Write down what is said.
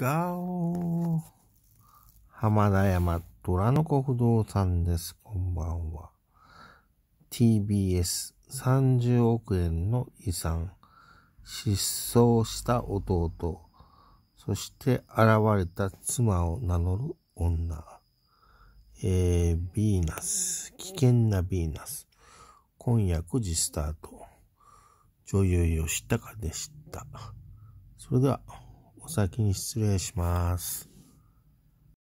ガオ浜田山虎の子不動産です。こんばんは。TBS30 億円の遺産。失踪した弟。そして現れた妻を名乗る女。えー、ヴィーナス。危険なヴィーナス。今夜9時スタート。女優吉高でした。それでは。先に失礼します。